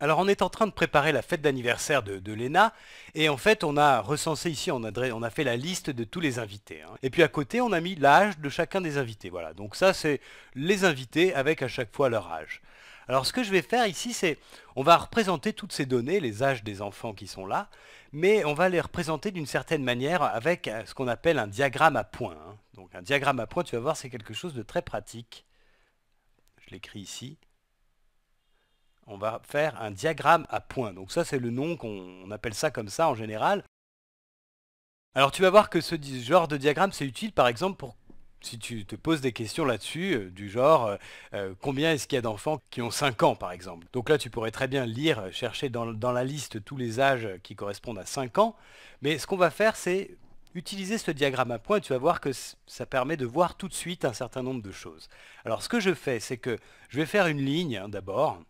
Alors on est en train de préparer la fête d'anniversaire de, l'ENA et en fait on a recensé ici, on a, fait la liste de tous les invités. Hein. Et puis à côté on a mis l'âge de chacun des invités. Voilà, donc ça c'est les invités avec à chaque fois leur âge. Alors ce que je vais faire ici c'est, on va représenter toutes ces données, les âges des enfants qui sont là, mais on va les représenter d'une certaine manière avec euh, ce qu'on appelle un diagramme à points. Hein. Donc un diagramme à points, tu vas voir c'est quelque chose de très pratique. Je l'écris ici on va faire un diagramme à points. Donc ça, c'est le nom qu'on appelle ça comme ça en général. Alors tu vas voir que ce genre de diagramme, c'est utile par exemple pour si tu te poses des questions là-dessus, euh, du genre euh, euh, combien est-ce qu'il y a d'enfants qui ont 5 ans par exemple. Donc là tu pourrais très bien lire, chercher dans, la liste tous les âges qui correspondent à 5 ans, mais ce qu'on va faire c'est utiliser ce diagramme à points, tu vas voir que ça permet de voir tout de suite un certain nombre de choses. Alors ce que je fais c'est que je vais faire une ligne hein, d'abord,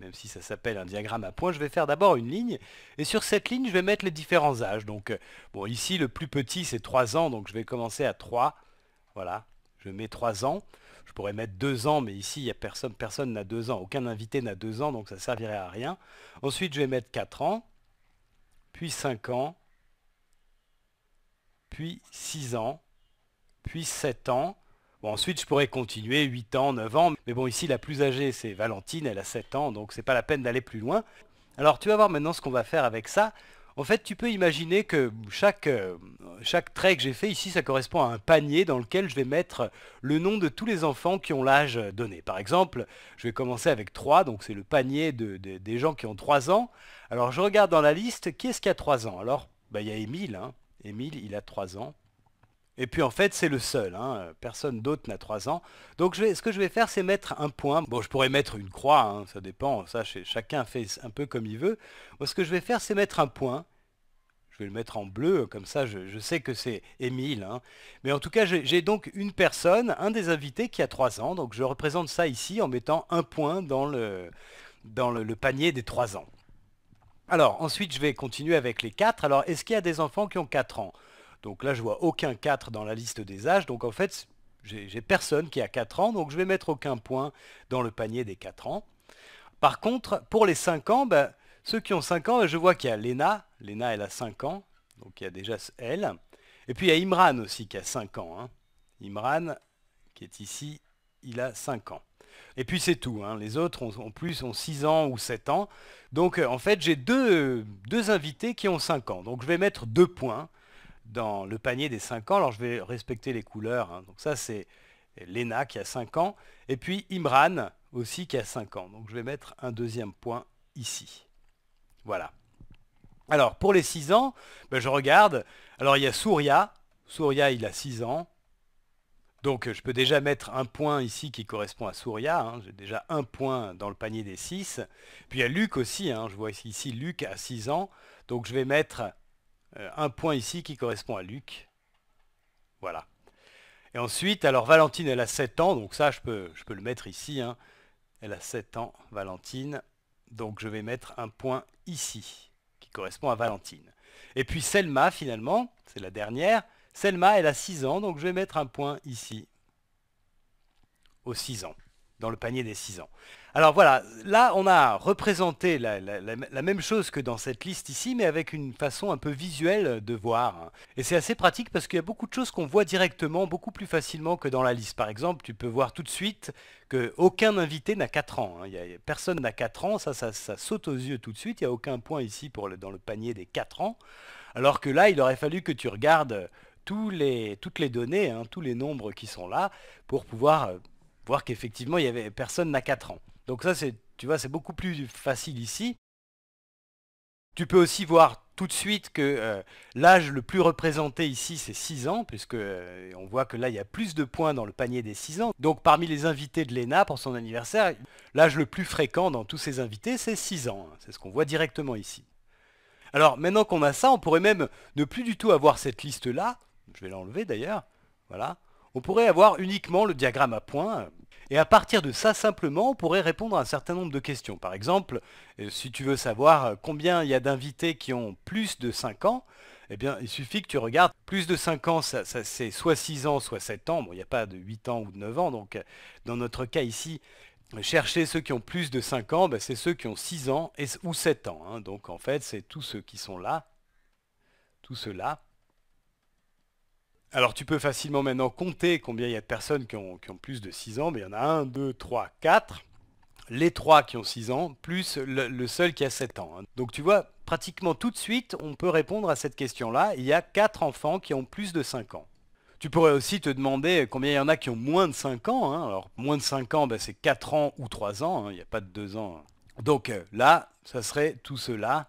même si ça s'appelle un diagramme à points, je vais faire d'abord une ligne, et sur cette ligne, je vais mettre les différents âges. Donc, euh, bon, ici, le plus petit, c'est 3 ans, donc je vais commencer à 3. Voilà, je mets 3 ans. Je pourrais mettre 2 ans, mais ici, il y a personne personne n'a 2 ans. Aucun invité n'a 2 ans, donc ça ne servirait à rien. Ensuite, je vais mettre 4 ans, puis 5 ans, puis 6 ans, puis 7 ans, Bon, ensuite, je pourrais continuer 8 ans, 9 ans. Mais bon, ici, la plus âgée, c'est Valentine, elle a 7 ans, donc c'est pas la peine d'aller plus loin. Alors, tu vas voir maintenant ce qu'on va faire avec ça. En fait, tu peux imaginer que chaque, euh, chaque trait que j'ai fait ici, ça correspond à un panier dans lequel je vais mettre le nom de tous les enfants qui ont l'âge donné. Par exemple, je vais commencer avec 3, donc c'est le panier des gens qui ont 3 ans. Alors, je regarde dans la liste, qui est-ce qui a 3 ans Alors, bah, il y a Émile. Hein. Émile, il a 3 ans. Et puis en fait, c'est le seul, hein. personne d'autre n'a 3 ans. Donc ce que je vais faire, c'est mettre un point. Bon, je pourrais mettre une croix, hein, ça dépend, ça chacun fait un peu comme il veut. Moi, ce que je vais faire, c'est mettre un point. Je vais le mettre en bleu, comme ça je, sais que c'est Émile. Hein. Mais en tout cas, j'ai donc une personne, un des invités qui a 3 ans. Donc je représente ça ici en mettant un point dans le, le panier des 3 ans. Alors ensuite, je vais continuer avec les 4. Alors, est-ce qu'il y a des enfants qui ont 4 ans donc là, je vois aucun 4 dans la liste des âges. Donc en fait, j'ai personne qui a 4 ans, donc je vais mettre aucun point dans le panier des 4 ans. Par contre, pour les 5 ans, ben, ceux qui ont 5 ans, ben, je vois qu'il y a Léna, Léna, elle a 5 ans, donc il y a déjà elle. Et puis il y a Imran aussi qui a 5 ans. Hein. Imran, qui est ici, il a 5 ans. Et puis c'est tout, hein. les autres ont, plus ont 6 ans ou 7 ans. Donc euh, en fait j'ai deux, deux, invités qui ont 5 ans. Donc je vais mettre 2 points dans le panier des 5 ans. Alors je vais respecter les couleurs. Hein. Donc ça c'est Lena qui a 5 ans. Et puis Imran aussi qui a 5 ans. Donc je vais mettre un deuxième point ici. Voilà. Alors pour les 6 ans, ben, je regarde. Alors il y a Souria. Souria il a 6 ans. Donc je peux déjà mettre un point ici qui correspond à Souria, hein. j'ai déjà un point dans le panier des 6. Puis il y a Luc aussi, hein. je vois ici Luc à 6 ans, donc je vais mettre euh, un point ici qui correspond à Luc. Voilà. Et ensuite, alors Valentine, elle a 7 ans, donc ça, je peux, je peux le mettre ici. Hein. Elle a 7 ans, Valentine. Donc je vais mettre un point ici, qui correspond à Valentine. Et puis Selma, finalement, c'est la dernière. Selma, elle a 6 ans, donc je vais mettre un point ici, aux 6 ans dans le panier des 6 ans. Alors voilà, là on a représenté la, même chose que dans cette liste ici, mais avec une façon un peu visuelle de voir. Et c'est assez pratique parce qu'il y a beaucoup de choses qu'on voit directement, beaucoup plus facilement que dans la liste. Par exemple, tu peux voir tout de suite qu'aucun invité n'a 4 ans. Hein. personne n'a 4 ans, ça, ça, saute aux yeux tout de suite. Il n'y a aucun point ici pour dans le panier des 4 ans. Alors que là, il aurait fallu que tu regardes toutes les données, hein, tous les nombres qui sont là, pour pouvoir euh, voir qu'effectivement, il y avait personne n'a 4 ans. Donc ça, c'est, tu vois, c'est beaucoup plus facile ici. Tu peux aussi voir tout de suite que euh, l'âge le plus représenté ici, c'est 6 ans, puisque euh, on voit que là, il y a plus de points dans le panier des 6 ans. Donc parmi les invités de l'ENA pour son anniversaire, l'âge le plus fréquent dans tous ces invités, c'est 6 ans. Hein. C'est ce qu'on voit directement ici. Alors maintenant qu'on a ça, on pourrait même ne plus du tout avoir cette liste-là. Je vais l'enlever d'ailleurs. Voilà. On pourrait avoir uniquement le diagramme à points. Et à partir de ça, simplement, on pourrait répondre à un certain nombre de questions. Par exemple, euh, si tu veux savoir euh, combien il y a d'invités qui ont plus de 5 ans, eh bien, il suffit que tu regardes. Plus de 5 ans, ça, c'est soit 6 ans, soit 7 ans. Bon, il n'y a pas de 8 ans ou de 9 ans. Donc, euh, dans notre cas ici, chercher ceux qui ont plus de 5 ans, ben, c'est ceux qui ont 6 ans ou 7 ans. Hein. Donc, en fait, c'est tous ceux qui sont là. Tous ceux-là. Alors tu peux facilement maintenant compter combien il y a de personnes qui ont, plus de 6 ans, mais il y en a 1, 2, 3, 4. Les 3 qui ont 6 ans, plus le, seul qui a 7 ans. Hein. Donc tu vois, pratiquement tout de suite, on peut répondre à cette question-là. Il y a 4 enfants qui ont plus de 5 ans. Tu pourrais aussi te demander combien il y en a qui ont moins de 5 ans. Hein. Alors moins de 5 ans, ben, c'est 4 ans ou 3 ans, hein. il n'y a pas de 2 ans. Donc euh, là, ça serait tout cela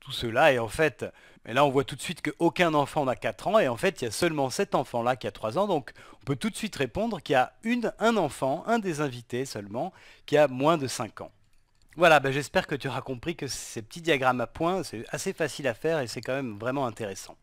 tout cela. Et en fait, et là, on voit tout de suite qu'aucun enfant n'a 4 ans, et en fait, il y a seulement cet enfant-là qui a 3 ans, donc on peut tout de suite répondre qu'il y a un enfant, un des invités seulement, qui a moins de 5 ans. Voilà, ben, j'espère que tu auras compris que ces petits diagrammes à points, c'est assez facile à faire et c'est quand même vraiment intéressant.